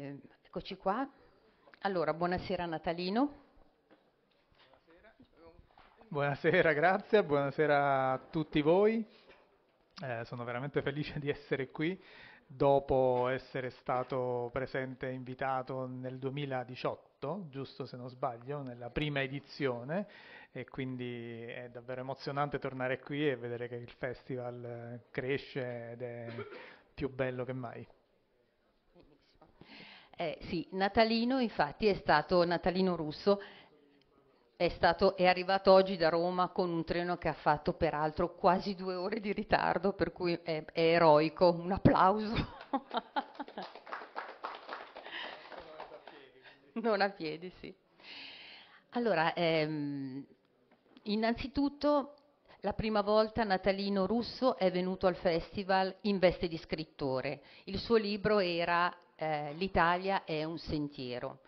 Ehm, eccoci qua. Allora, buonasera Natalino. Buonasera, grazie, buonasera a tutti voi. Eh, sono veramente felice di essere qui dopo essere stato presente e invitato nel 2018, giusto se non sbaglio, nella prima edizione e quindi è davvero emozionante tornare qui e vedere che il festival eh, cresce ed è più bello che mai. Eh, sì, Natalino infatti è stato, Natalino Russo è, stato, è arrivato oggi da Roma con un treno che ha fatto peraltro quasi due ore di ritardo, per cui è, è eroico, un applauso. non a piedi, sì. Allora, ehm, innanzitutto la prima volta Natalino Russo è venuto al festival in veste di scrittore. Il suo libro era eh, L'Italia è un sentiero,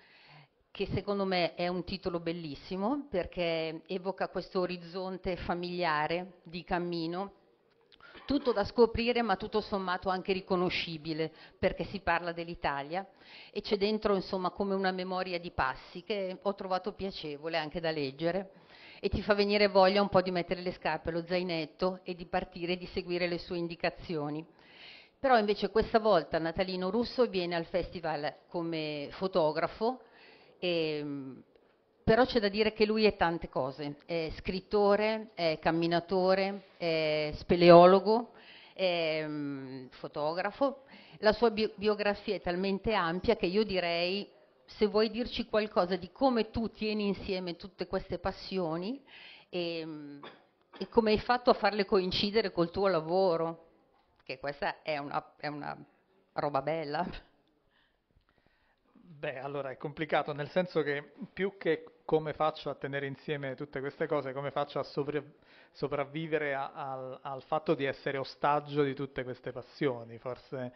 che secondo me è un titolo bellissimo perché evoca questo orizzonte familiare di cammino tutto da scoprire ma tutto sommato anche riconoscibile perché si parla dell'Italia e c'è dentro insomma come una memoria di passi che ho trovato piacevole anche da leggere e ti fa venire voglia un po' di mettere le scarpe allo zainetto e di partire e di seguire le sue indicazioni però invece questa volta Natalino Russo viene al festival come fotografo, e, ehm, però c'è da dire che lui è tante cose, è scrittore, è camminatore, è speleologo, è mm, fotografo, la sua bi- biografia è talmente ampia che io direi se vuoi dirci qualcosa di come tu tieni insieme tutte queste passioni e, ehm, e come hai fatto a farle coincidere col tuo lavoro che questa è una, è una roba bella. Beh, allora è complicato, nel senso che più che come faccio a tenere insieme tutte queste cose, come faccio a sovri- sopravvivere a, a, al, al, fatto di essere ostaggio di tutte queste passioni, forse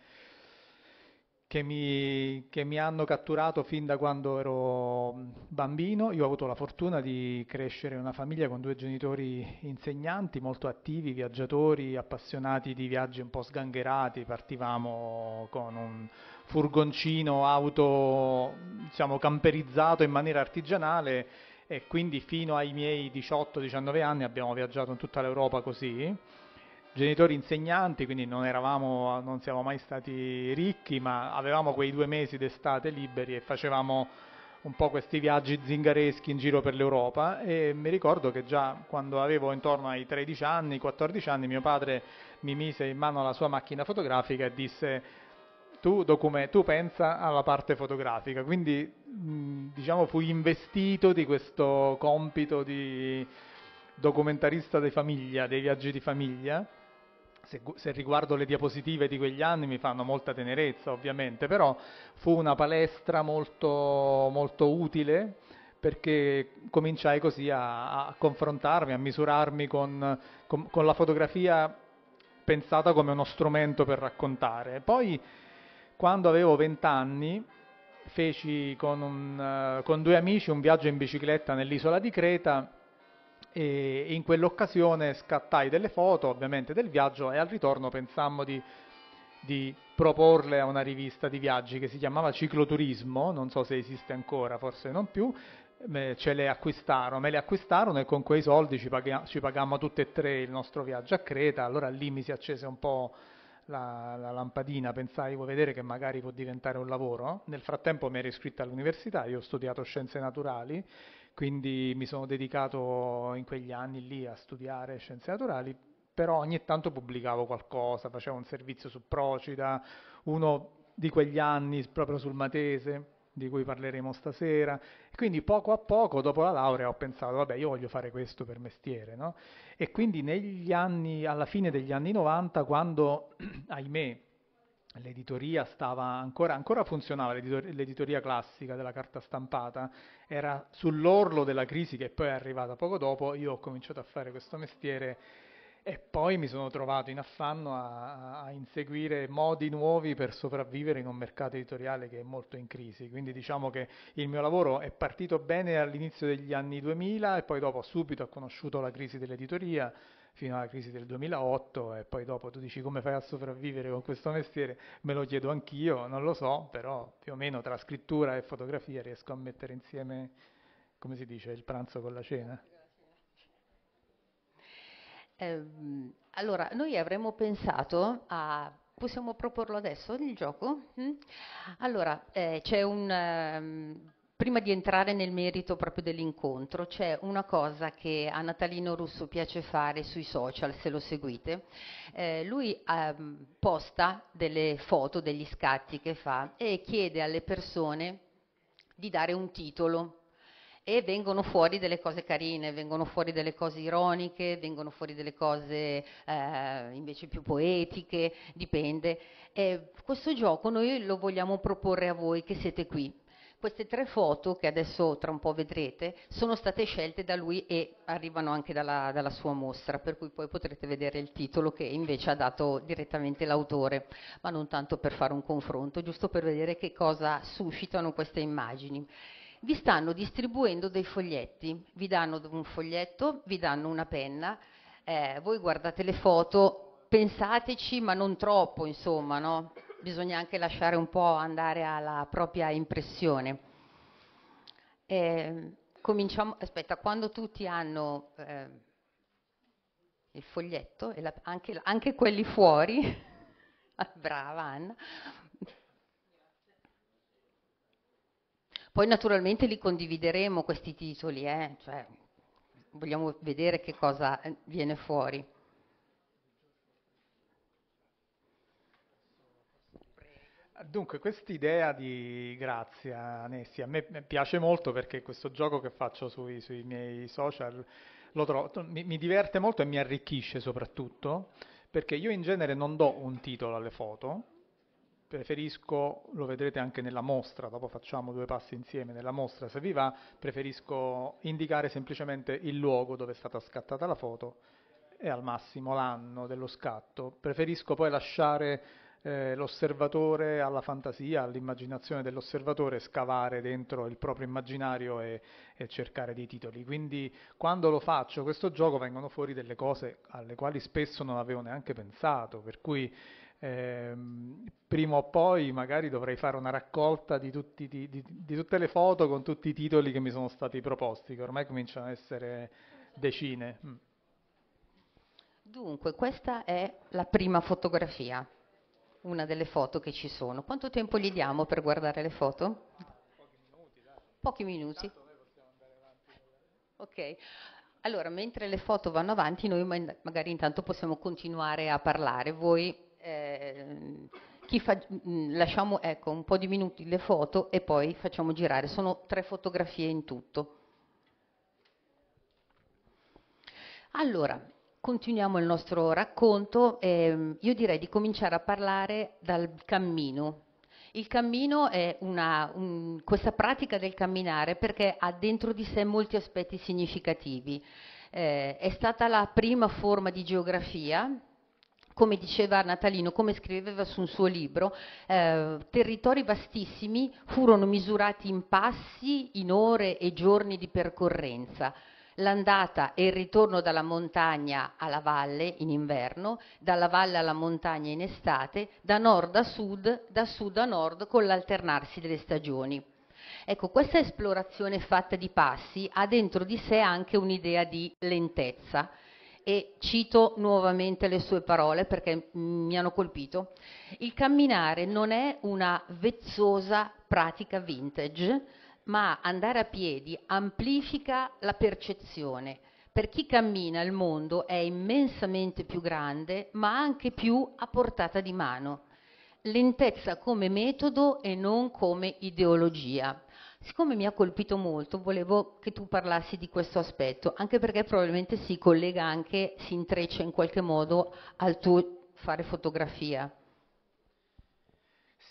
che mi, che mi, hanno catturato fin da quando ero bambino. Io ho avuto la fortuna di crescere in una famiglia con due genitori insegnanti, molto attivi, viaggiatori, appassionati di viaggi un po' sgangherati. Partivamo con un furgoncino auto diciamo, camperizzato in maniera artigianale e quindi fino ai miei 18-19 anni abbiamo viaggiato in tutta l'Europa così genitori insegnanti, quindi non, eravamo, non siamo mai stati ricchi, ma avevamo quei due mesi d'estate liberi e facevamo un po' questi viaggi zingareschi in giro per l'Europa e mi ricordo che già quando avevo intorno ai 13 anni, 14 anni, mio padre mi mise in mano la sua macchina fotografica e disse tu, document- tu pensa alla parte fotografica, quindi mh, diciamo fui investito di questo compito di documentarista di famiglia, dei viaggi di famiglia se, se, riguardo le diapositive di quegli anni mi fanno molta tenerezza ovviamente, però fu una palestra molto, molto utile perché cominciai così a, a confrontarmi, a misurarmi con, con, con la fotografia pensata come uno strumento per raccontare. Poi quando avevo 20 anni feci con, un, eh, con, due amici un viaggio in bicicletta nell'isola di Creta e in quell'occasione scattai delle foto ovviamente del viaggio e al ritorno pensammo di, di, proporle a una rivista di viaggi che si chiamava Cicloturismo, non so se esiste ancora, forse non più, me, ce le acquistarono, me le acquistarono e con quei soldi ci, paghi- ci pagammo tutte e tre il nostro viaggio a Creta, allora lì mi si accese un po'... La, la, lampadina, pensai, vuoi vedere che magari può diventare un lavoro. Nel frattempo mi ero iscritta all'università, io ho studiato scienze naturali quindi mi sono dedicato in quegli anni lì a studiare scienze naturali, però ogni tanto pubblicavo qualcosa, facevo un servizio su Procida, uno di quegli anni proprio sul Matese, di cui parleremo stasera. Quindi poco a poco, dopo la laurea, ho pensato, vabbè, io voglio fare questo per mestiere, no? E quindi negli anni, alla fine degli anni 90, quando, ahimè, l'editoria stava ancora, ancora funzionava l'editoria, l'editoria, classica della carta stampata, era sull'orlo della crisi che poi è arrivata poco dopo, io ho cominciato a fare questo mestiere e poi mi sono trovato in affanno a, a inseguire modi nuovi per sopravvivere in un mercato editoriale che è molto in crisi, quindi diciamo che il mio lavoro è partito bene all'inizio degli anni 2000 e poi dopo subito ho conosciuto la crisi dell'editoria, fino alla crisi del 2008 e poi dopo tu dici come fai a sopravvivere con questo mestiere, me lo chiedo anch'io, non lo so, però più o meno tra scrittura e fotografia riesco a mettere insieme, come si dice, il pranzo con la cena. Eh, allora, noi avremmo pensato a possiamo proporlo adesso il gioco? Mm? Allora, eh, c'è un... Um, Prima di entrare nel merito proprio dell'incontro, c'è una cosa che a Natalino Russo piace fare sui social, se lo seguite. Eh, lui ehm, posta delle foto, degli scatti che fa e chiede alle persone di dare un titolo e vengono fuori delle cose carine, vengono fuori delle cose ironiche, vengono fuori delle cose eh, invece più poetiche, dipende. Eh, questo gioco noi lo vogliamo proporre a voi che siete qui queste tre foto, che adesso tra un po' vedrete, sono state scelte da lui e arrivano anche dalla, dalla sua mostra, per cui poi potrete vedere il titolo che invece ha dato direttamente l'autore, ma non tanto per fare un confronto, giusto per vedere che cosa suscitano queste immagini vi stanno distribuendo dei foglietti, vi danno un foglietto, vi danno una penna, eh, voi guardate le foto, pensateci ma non troppo, insomma, no? bisogna anche lasciare un po' andare alla propria impressione. Eh, cominciamo, aspetta, quando tutti hanno eh, il foglietto, e la, anche, anche, quelli fuori, ah, brava Anna, poi naturalmente li condivideremo questi titoli, eh, cioè, vogliamo vedere che cosa eh, viene fuori. Dunque, quest'idea di Grazia, Nessi, a me piace molto perché questo gioco che faccio sui, sui miei social trovo, mi, mi, diverte molto e mi arricchisce soprattutto, perché io in genere non do un titolo alle foto, preferisco, lo vedrete anche nella mostra, dopo facciamo due passi insieme nella mostra se vi va, preferisco indicare semplicemente il luogo dove è stata scattata la foto e al massimo l'anno dello scatto. Preferisco poi lasciare eh, l'osservatore alla fantasia, all'immaginazione dell'osservatore scavare dentro il proprio immaginario e, e cercare dei titoli. Quindi quando lo faccio questo gioco vengono fuori delle cose alle quali spesso non avevo neanche pensato, per cui eh, prima o poi magari dovrei fare una raccolta di, tutti, di, di, di, tutte le foto con tutti i titoli che mi sono stati proposti, che ormai cominciano ad essere decine. Mm. Dunque, questa è la prima fotografia una delle foto che ci sono. Quanto tempo gli diamo per guardare le foto? Pochi minuti. Dai. Pochi minuti. Ok. Allora, mentre le foto vanno avanti, noi magari intanto possiamo continuare a parlare. Voi eh, fa, mm, lasciamo ecco, un po' di minuti le foto e poi facciamo girare. Sono tre fotografie in tutto. Allora, continuiamo il nostro racconto. Eh, io direi di cominciare a parlare dal cammino. Il cammino è una, un, questa pratica del camminare perché ha dentro di sé molti aspetti significativi. Eh, è stata la prima forma di geografia come diceva Natalino, come scriveva su un suo libro, eh, territori vastissimi furono misurati in passi, in ore e giorni di percorrenza l'andata e il ritorno dalla montagna alla valle in inverno, dalla valle alla montagna in estate, da nord a sud, da sud a nord con l'alternarsi delle stagioni. Ecco, questa esplorazione fatta di passi ha dentro di sé anche un'idea di lentezza e cito nuovamente le sue parole perché mi hanno colpito. Il camminare non è una vezzosa pratica vintage, ma andare a piedi amplifica la percezione. Per chi cammina il mondo è immensamente più grande, ma anche più a portata di mano. Lentezza come metodo e non come ideologia. Siccome mi ha colpito molto, volevo che tu parlassi di questo aspetto, anche perché probabilmente si collega anche, si intreccia in qualche modo al tuo fare fotografia.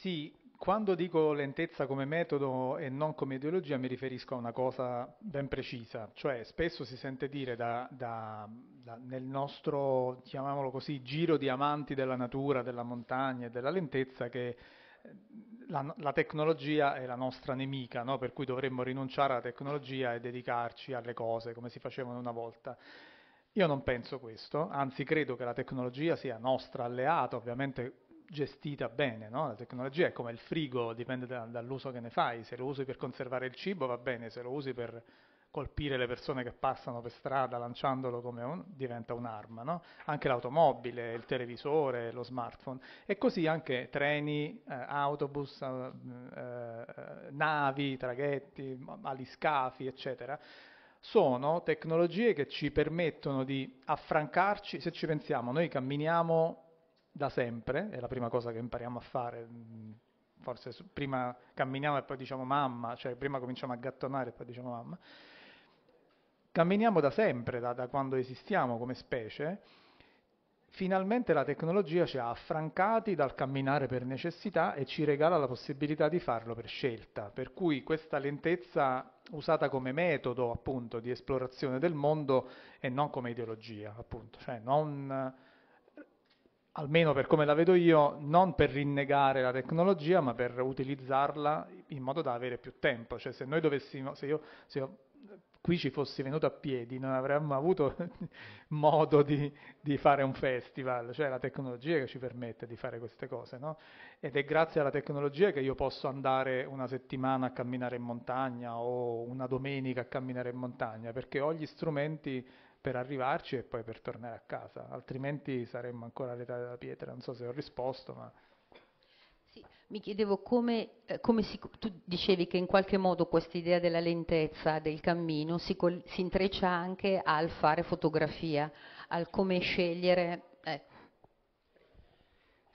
Sì, quando dico lentezza come metodo e non come ideologia mi riferisco a una cosa ben precisa, cioè spesso si sente dire da, da, da, nel nostro, chiamiamolo così, giro di amanti della natura, della montagna e della lentezza che eh, la, la, tecnologia è la nostra nemica, no? per cui dovremmo rinunciare alla tecnologia e dedicarci alle cose come si facevano una volta. Io non penso questo, anzi credo che la tecnologia sia nostra alleata, ovviamente gestita bene, no? la tecnologia è come il frigo, dipende da, dall'uso che ne fai, se lo usi per conservare il cibo va bene, se lo usi per colpire le persone che passano per strada lanciandolo come un, diventa un'arma, no? anche l'automobile, il televisore, lo smartphone e così anche treni, eh, autobus, eh, eh, navi, traghetti, aliscafi, eccetera sono tecnologie che ci permettono di affrancarci, se ci pensiamo, noi camminiamo da sempre, è la prima cosa che impariamo a fare, mm, forse prima camminiamo e poi diciamo mamma, cioè prima cominciamo a gattonare e poi diciamo mamma, camminiamo da sempre, da, da quando esistiamo come specie, finalmente la tecnologia ci ha affrancati dal camminare per necessità e ci regala la possibilità di farlo per scelta, per cui questa lentezza usata come metodo appunto di esplorazione del mondo e non come ideologia appunto, cioè non almeno per come la vedo io, non per rinnegare la tecnologia, ma per utilizzarla in modo da avere più tempo. Cioè, se noi dovessimo, se io, se io qui ci fossi venuto a piedi, non avremmo avuto modo di, di, fare un festival, cioè la tecnologia che ci permette di fare queste cose, no? Ed è grazie alla tecnologia che io posso andare una settimana a camminare in montagna o una domenica a camminare in montagna, perché ho gli strumenti per arrivarci e poi per tornare a casa, altrimenti saremmo ancora all'età della pietra. Non so se ho risposto, ma... Sì, mi chiedevo come, eh, come si, tu dicevi che in qualche modo questa idea della lentezza del cammino si, si intreccia anche al fare fotografia, al come scegliere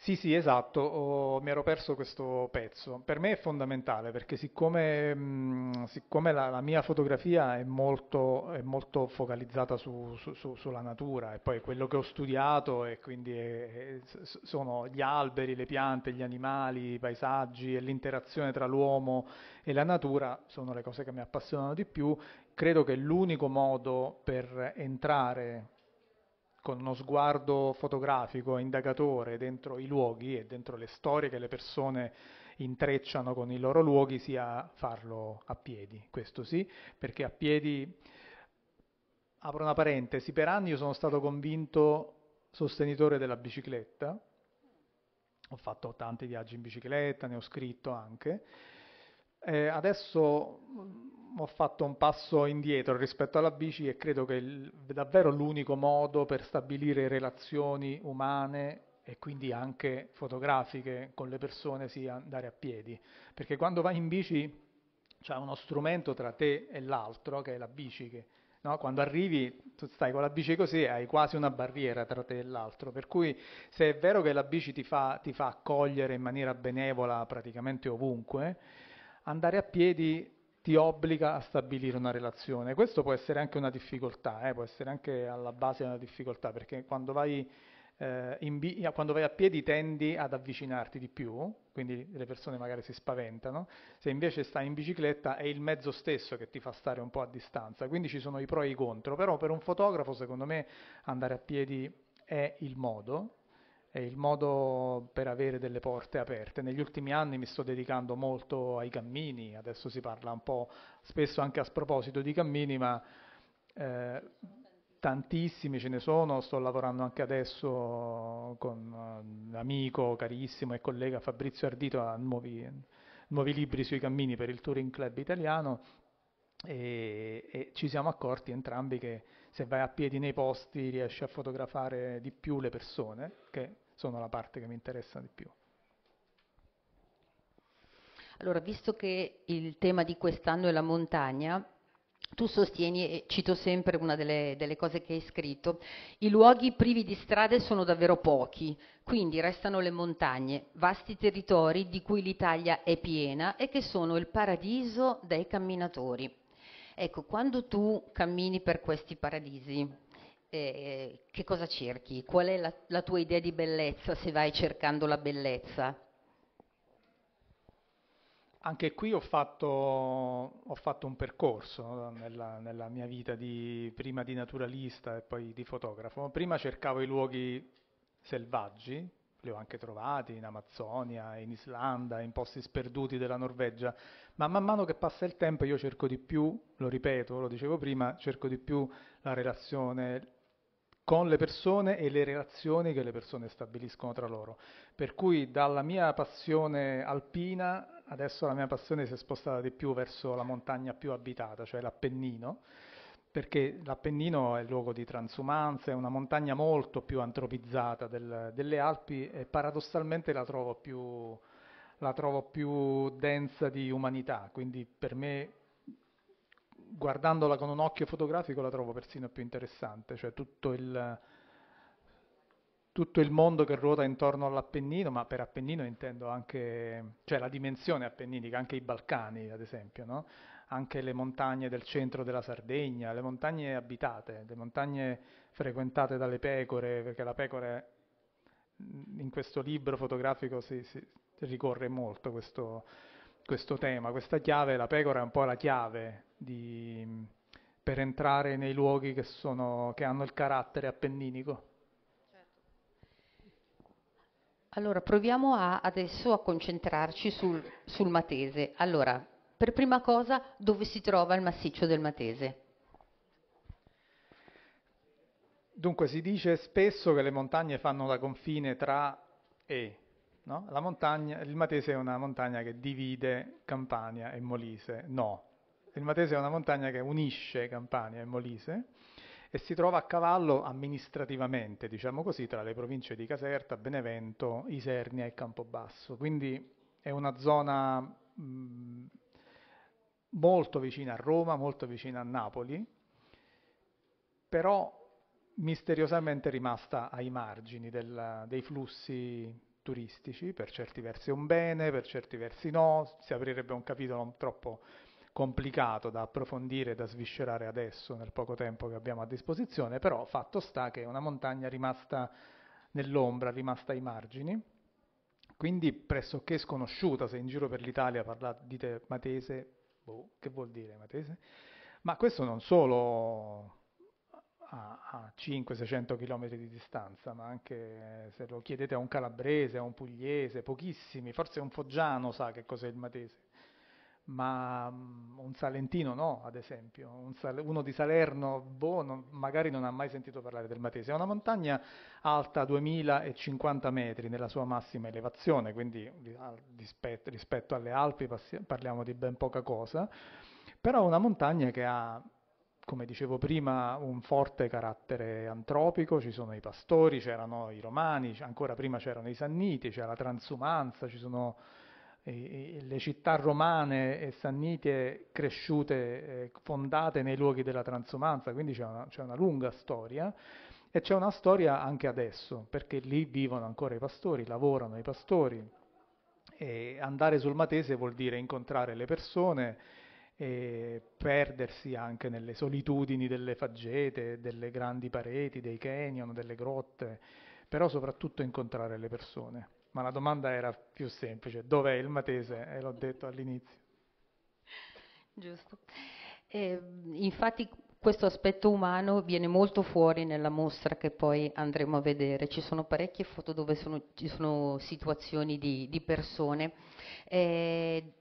sì, sì, esatto, oh, mi ero perso questo pezzo. Per me è fondamentale perché siccome, mh, siccome la, la, mia fotografia è molto, è molto focalizzata su, su, su, sulla natura e poi quello che ho studiato e quindi è, è, sono gli alberi, le piante, gli animali, i paesaggi e l'interazione tra l'uomo e la natura sono le cose che mi appassionano di più. Credo che l'unico modo per entrare con uno sguardo fotografico, indagatore dentro i luoghi e dentro le storie che le persone intrecciano con i loro luoghi, sia farlo a piedi, questo sì, perché a piedi, apro una parentesi, per anni io sono stato convinto sostenitore della bicicletta, ho fatto tanti viaggi in bicicletta, ne ho scritto anche, eh, adesso mm, ho fatto un passo indietro rispetto alla bici e credo che il, davvero l'unico modo per stabilire relazioni umane e quindi anche fotografiche con le persone sia andare a piedi, perché quando vai in bici c'è uno strumento tra te e l'altro che è la bici che, No? Quando arrivi, tu stai con la bici così, hai quasi una barriera tra te e l'altro. Per cui, se è vero che la bici ti fa, ti fa accogliere in maniera benevola praticamente ovunque, andare a piedi ti obbliga a stabilire una relazione. Questo può essere anche una difficoltà, eh, può essere anche alla base una difficoltà, perché quando vai, eh, bi- quando vai, a piedi tendi ad avvicinarti di più, quindi le persone magari si spaventano, se invece stai in bicicletta è il mezzo stesso che ti fa stare un po' a distanza, quindi ci sono i pro e i contro, però per un fotografo secondo me andare a piedi è il modo, è il modo per avere delle porte aperte. Negli ultimi anni mi sto dedicando molto ai cammini, adesso si parla un po' spesso anche a sproposito di cammini, ma eh, tantissimi ce ne sono, sto lavorando anche adesso con un eh, amico carissimo e collega Fabrizio Ardito a nuovi, nuovi libri sui cammini per il Touring Club italiano e, e ci siamo accorti entrambi che se vai a piedi nei posti riesci a fotografare di più le persone, che sono la parte che mi interessa di più. Allora, visto che il tema di quest'anno è la montagna, tu sostieni, e cito sempre una delle, delle, cose che hai scritto, i luoghi privi di strade sono davvero pochi, quindi restano le montagne, vasti territori di cui l'Italia è piena e che sono il paradiso dei camminatori. Ecco, quando tu cammini per questi paradisi, eh, che cosa cerchi? Qual è la, la tua idea di bellezza se vai cercando la bellezza? Anche qui ho fatto, ho fatto un percorso nella, nella mia vita di, prima di naturalista e poi di fotografo. Prima cercavo i luoghi selvaggi, li ho anche trovati in Amazzonia, in Islanda, in posti sperduti della Norvegia, ma man mano che passa il tempo io cerco di più, lo ripeto, lo dicevo prima, cerco di più la relazione con le persone e le relazioni che le persone stabiliscono tra loro. Per cui dalla mia passione alpina adesso la mia passione si è spostata di più verso la montagna più abitata, cioè l'Appennino perché l'Appennino è il luogo di transumanza, è una montagna molto più antropizzata del, delle Alpi e paradossalmente la trovo, più, la trovo più densa di umanità, quindi per me guardandola con un occhio fotografico la trovo persino più interessante, cioè tutto il, tutto il mondo che ruota intorno all'Appennino, ma per Appennino intendo anche cioè la dimensione appenninica, anche i Balcani ad esempio, no? anche le montagne del centro della Sardegna, le montagne abitate, le montagne frequentate dalle pecore, perché la pecora in questo libro fotografico si, si ricorre molto questo, questo, tema, questa chiave, la pecora è un po' la chiave di, per entrare nei luoghi che, sono, che hanno il carattere appenninico. Allora, proviamo a, adesso a concentrarci sul, sul Matese. Allora, per prima cosa dove si trova il massiccio del Matese? Dunque si dice spesso che le montagne fanno da confine tra e. No? Montagna, il Matese è una montagna che divide Campania e Molise. No, il Matese è una montagna che unisce Campania e Molise e si trova a cavallo amministrativamente, diciamo così, tra le province di Caserta, Benevento, Isernia e Campobasso. Quindi è una zona mh, molto vicina a Roma, molto vicina a Napoli, però misteriosamente rimasta ai margini del, dei flussi turistici, per certi versi un bene, per certi versi no, si aprirebbe un capitolo troppo complicato da approfondire e da sviscerare adesso nel poco tempo che abbiamo a disposizione, però fatto sta che è una montagna rimasta nell'ombra, rimasta ai margini, quindi pressoché sconosciuta, se in giro per l'Italia parlate, dite Matese Boh, che vuol dire Matese? Ma questo non solo a, 500-600 km di distanza, ma anche eh, se lo chiedete a un calabrese, a un pugliese, pochissimi, forse un foggiano sa che cos'è il matese ma mm, un salentino no, ad esempio, un sal- uno di Salerno, boh, non, magari non ha mai sentito parlare del Matese. È una montagna alta 2050 metri nella sua massima elevazione, quindi rispetto, rispetto alle Alpi passi- parliamo di ben poca cosa, però è una montagna che ha come dicevo prima, un forte carattere antropico, ci sono i pastori, c'erano i romani, ancora prima c'erano i sanniti, c'era la transumanza, ci sono le città romane e sannite cresciute, eh, fondate nei luoghi della transumanza, quindi c'è una, c'è una lunga storia. E c'è una storia anche adesso, perché lì vivono ancora i pastori, lavorano i pastori. E andare sul Matese vuol dire incontrare le persone, e perdersi anche nelle solitudini delle faggete, delle grandi pareti, dei canyon, delle grotte, però soprattutto incontrare le persone ma la domanda era più semplice, dov'è il Matese? E l'ho detto all'inizio. Giusto. Eh, infatti questo aspetto umano viene molto fuori nella mostra che poi andremo a vedere. Ci sono parecchie foto dove sono, ci sono situazioni di, di persone. Eh,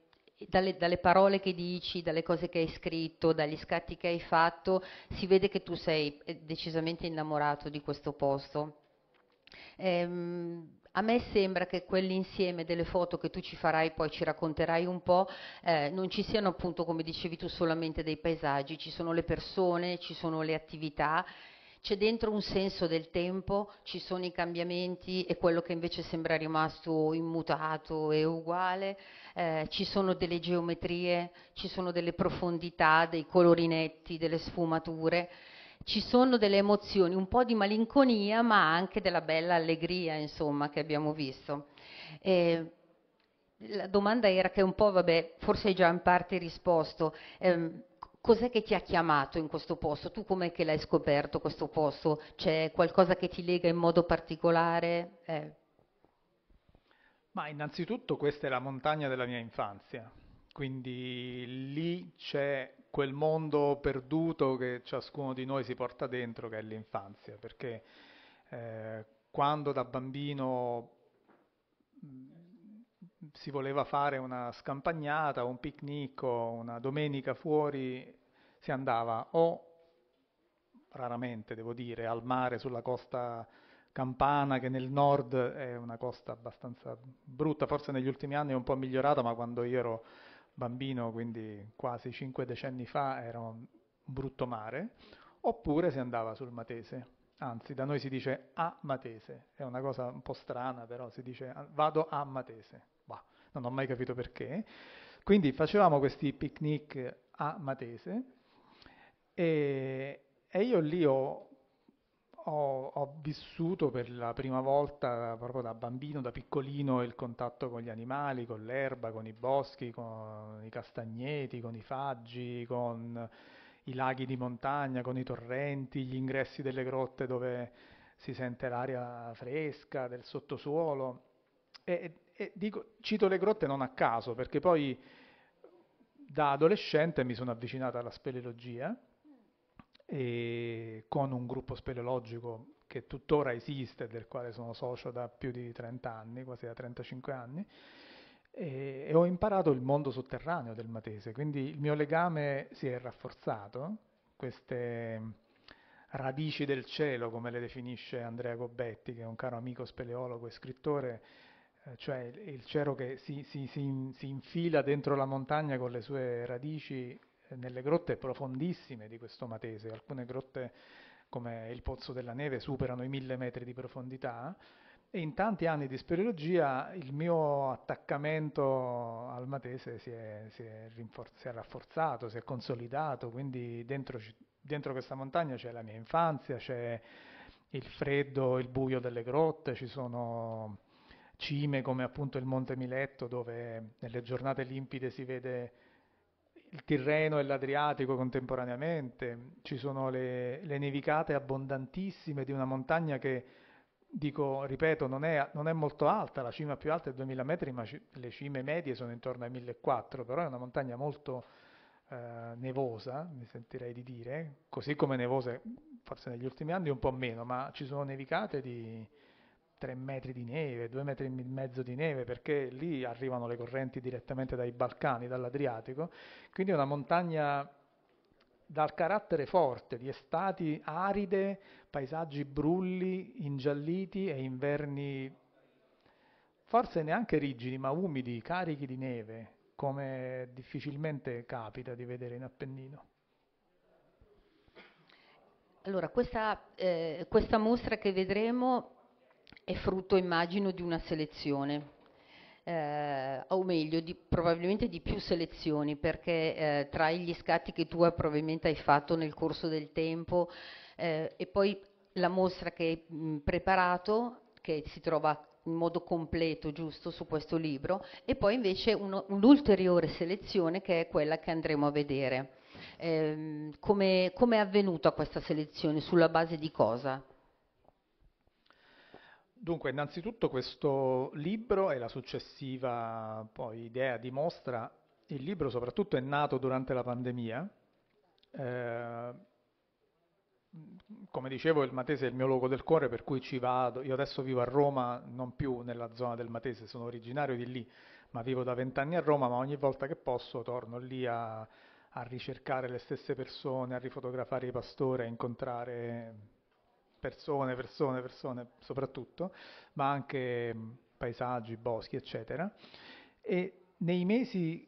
dalle, dalle, parole che dici, dalle cose che hai scritto, dagli scatti che hai fatto, si vede che tu sei eh, decisamente innamorato di questo posto. Ehm, a me sembra che quell'insieme delle foto che tu ci farai, poi ci racconterai un po', eh, non ci siano appunto, come dicevi tu, solamente dei paesaggi, ci sono le persone, ci sono le attività, c'è dentro un senso del tempo, ci sono i cambiamenti e quello che invece sembra rimasto immutato e uguale, eh, ci sono delle geometrie, ci sono delle profondità, dei colorinetti, delle sfumature ci sono delle emozioni, un po' di malinconia, ma anche della bella allegria, insomma, che abbiamo visto. Eh, la domanda era che un po', vabbè, forse hai già in parte risposto. Eh, cos'è che ti ha chiamato in questo posto? Tu com'è che l'hai scoperto questo posto? C'è qualcosa che ti lega in modo particolare? Eh. Ma innanzitutto questa è la montagna della mia infanzia, quindi lì c'è quel mondo perduto che ciascuno di noi si porta dentro, che è l'infanzia, perché eh, quando da bambino mm, si voleva fare una scampagnata, un picnic o una domenica fuori, si andava o raramente, devo dire, al mare sulla costa campana, che nel nord è una costa abbastanza brutta, forse negli ultimi anni è un po' migliorata, ma quando io ero bambino, quindi quasi cinque decenni fa, era un brutto mare, oppure si andava sul Matese. Anzi, da noi si dice a Matese, è una cosa un po' strana, però si dice ah, vado a Matese. Bah, non ho mai capito perché. Quindi facevamo questi picnic a Matese e, e io lì ho, ho, ho, vissuto per la prima volta, proprio da bambino, da piccolino, il contatto con gli animali, con l'erba, con i boschi, con i castagneti, con i faggi, con i laghi di montagna, con i torrenti, gli ingressi delle grotte dove si sente l'aria fresca del sottosuolo. E, e dico, cito le grotte non a caso, perché poi da adolescente mi sono avvicinato alla speleologia e con un gruppo speleologico che tuttora esiste, del quale sono socio da più di 30 anni, quasi da 35 anni, e, e ho imparato il mondo sotterraneo del Matese, quindi il mio legame si è rafforzato, queste radici del cielo, come le definisce Andrea Gobetti, che è un caro amico speleologo e scrittore, eh, cioè il, il cielo che si, si, si, si infila dentro la montagna con le sue radici nelle grotte profondissime di questo Matese, alcune grotte come il Pozzo della Neve superano i mille metri di profondità e in tanti anni di speleologia il mio attaccamento al Matese si è, si è, rinfor- si è rafforzato, si è consolidato, quindi dentro, dentro questa montagna c'è la mia infanzia, c'è il freddo, il buio delle grotte, ci sono cime come appunto il Monte Miletto dove nelle giornate limpide si vede il Tirreno e l'Adriatico contemporaneamente, ci sono le, le, nevicate abbondantissime di una montagna che, dico, ripeto, non è, non è molto alta, la cima più alta è 2000 metri, ma ci, le cime medie sono intorno ai 1400, però è una montagna molto eh, nevosa, mi sentirei di dire, così come nevose forse negli ultimi anni un po' meno, ma ci sono nevicate di 3 metri di neve, 2 metri e mezzo di neve, perché lì arrivano le correnti direttamente dai Balcani, dall'Adriatico, quindi è una montagna dal carattere forte di estati aride, paesaggi brulli, ingialliti e inverni forse neanche rigidi, ma umidi, carichi di neve, come difficilmente capita di vedere in Appennino. Allora, questa, eh, questa mostra che vedremo è frutto, immagino, di una selezione. Eh, o meglio, di, probabilmente di più selezioni, perché eh, tra gli scatti che tu probabilmente hai fatto nel corso del tempo eh, e poi la mostra che hai mm, preparato, che si trova in modo completo, giusto, su questo libro, e poi invece uno, un'ulteriore selezione che è quella che andremo a vedere. Ehm, come è avvenuta questa selezione? Sulla base di cosa? Dunque, innanzitutto questo libro e la successiva poi, idea di mostra, il libro soprattutto è nato durante la pandemia. Eh, come dicevo, il Matese è il mio luogo del cuore, per cui ci vado. Io adesso vivo a Roma, non più nella zona del Matese, sono originario di lì, ma vivo da vent'anni a Roma, ma ogni volta che posso torno lì a, a ricercare le stesse persone, a rifotografare i pastori, a incontrare persone, persone, persone soprattutto, ma anche mm, paesaggi, boschi, eccetera. E nei mesi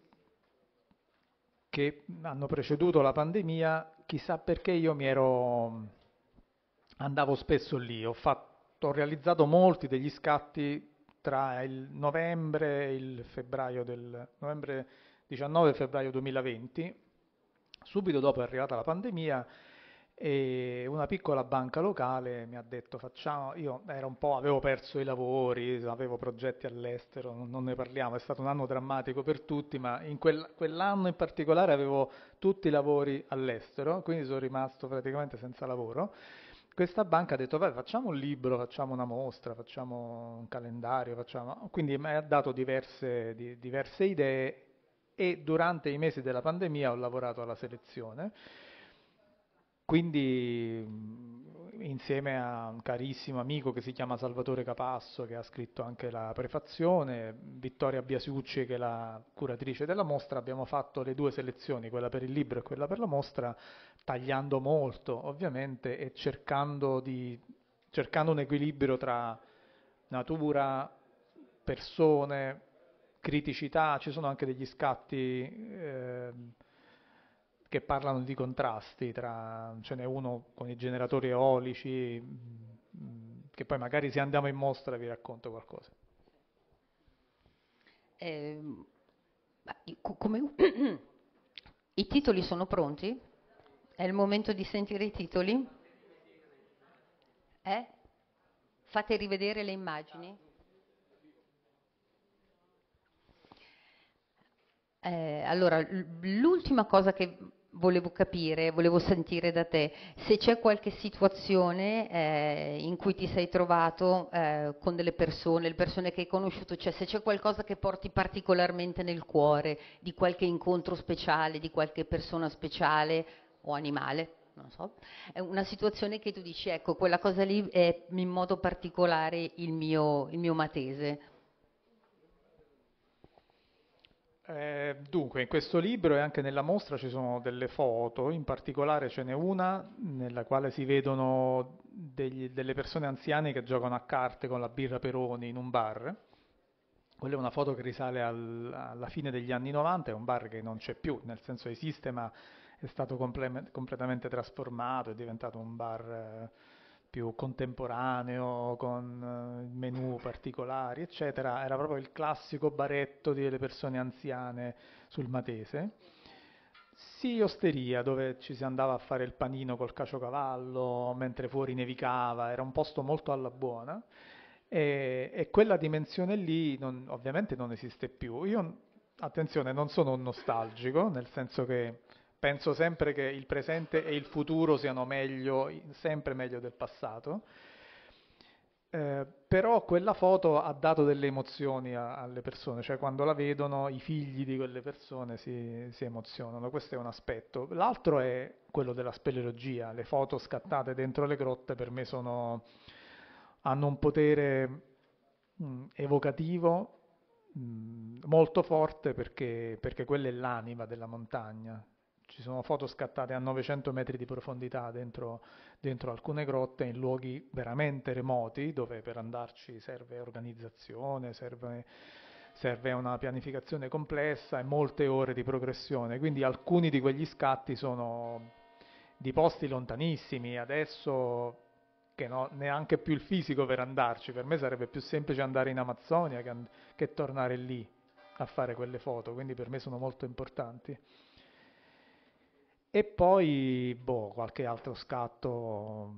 che hanno preceduto la pandemia, chissà perché io mi ero mm, andavo spesso lì, ho, fatto, ho realizzato molti degli scatti tra il novembre e il febbraio del novembre 19 e febbraio 2020. Subito dopo è arrivata la pandemia e una piccola banca locale mi ha detto facciamo, io era un po', avevo perso i lavori, avevo progetti all'estero, non, non ne parliamo, è stato un anno drammatico per tutti, ma in quel, quell'anno in particolare avevo tutti i lavori all'estero, quindi sono rimasto praticamente senza lavoro. Questa banca ha detto vabbè facciamo un libro, facciamo una mostra, facciamo un calendario, facciamo... quindi mi ha dato diverse, di, diverse idee e durante i mesi della pandemia ho lavorato alla selezione quindi mm, insieme a un carissimo amico che si chiama Salvatore Capasso che ha scritto anche la prefazione, Vittoria Biasucci che è la curatrice della mostra, abbiamo fatto le due selezioni, quella per il libro e quella per la mostra, tagliando molto ovviamente e cercando, di, cercando un equilibrio tra natura, persone, criticità, ci sono anche degli scatti. Eh, che parlano di contrasti, tra, ce n'è uno con i generatori eolici, mm, che poi magari se andiamo in mostra vi racconto qualcosa. Eh, come, I titoli sono pronti? È il momento di sentire i titoli? Eh? Fate rivedere le immagini? Eh, allora, l'ultima cosa che volevo capire, volevo sentire da te se c'è qualche situazione eh, in cui ti sei trovato eh, con delle persone, le persone che hai conosciuto, cioè se c'è qualcosa che porti particolarmente nel cuore di qualche incontro speciale, di qualche persona speciale o animale, non so, è una situazione che tu dici ecco quella cosa lì è in modo particolare il mio, il mio matese. Eh, dunque, in questo libro e anche nella mostra ci sono delle foto, in particolare ce n'è una nella quale si vedono degli, delle persone anziane che giocano a carte con la birra Peroni in un bar. Quella è una foto che risale al, alla fine degli anni 90, è un bar che non c'è più, nel senso esiste ma è stato comple- completamente trasformato, è diventato un bar... Eh, più contemporaneo, con eh, menu mm. particolari, eccetera, era proprio il classico baretto delle persone anziane sul Matese. Sì, osteria, dove ci si andava a fare il panino col caciocavallo, mentre fuori nevicava, era un posto molto alla buona. E, e quella dimensione lì non, ovviamente non esiste più. Io, attenzione, non sono un nostalgico, nel senso che penso sempre che il presente e il futuro siano meglio, sempre meglio del passato. Eh, però quella foto ha dato delle emozioni a, alle persone, cioè quando la vedono i figli di quelle persone si, si emozionano, questo è un aspetto. L'altro è quello della speleologia, le foto scattate dentro le grotte per me sono, hanno un potere mh, mm, evocativo mh, mm, molto forte perché, perché quella è l'anima della montagna, ci sono foto scattate a 900 metri di profondità dentro, dentro, alcune grotte in luoghi veramente remoti dove per andarci serve organizzazione, serve, serve, una pianificazione complessa e molte ore di progressione. Quindi alcuni di quegli scatti sono di posti lontanissimi, adesso che no, neanche più il fisico per andarci, per me sarebbe più semplice andare in Amazzonia che, che tornare lì a fare quelle foto, quindi per me sono molto importanti e poi boh, qualche altro scatto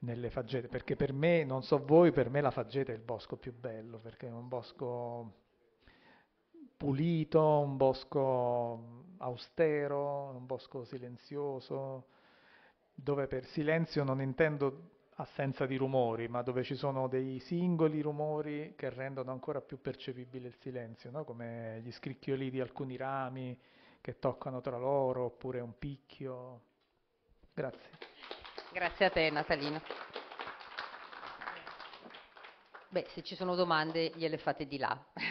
nelle faggete, perché per me, non so voi, per me la faggeta è il bosco più bello, perché è un bosco pulito, un bosco austero, un bosco silenzioso, dove per silenzio non intendo assenza di rumori, ma dove ci sono dei singoli rumori che rendono ancora più percepibile il silenzio, no? come gli scricchioli di alcuni rami, che toccano tra loro, oppure un picchio. Grazie. Grazie a te Natalino. Beh, se ci sono domande gliele fate di là.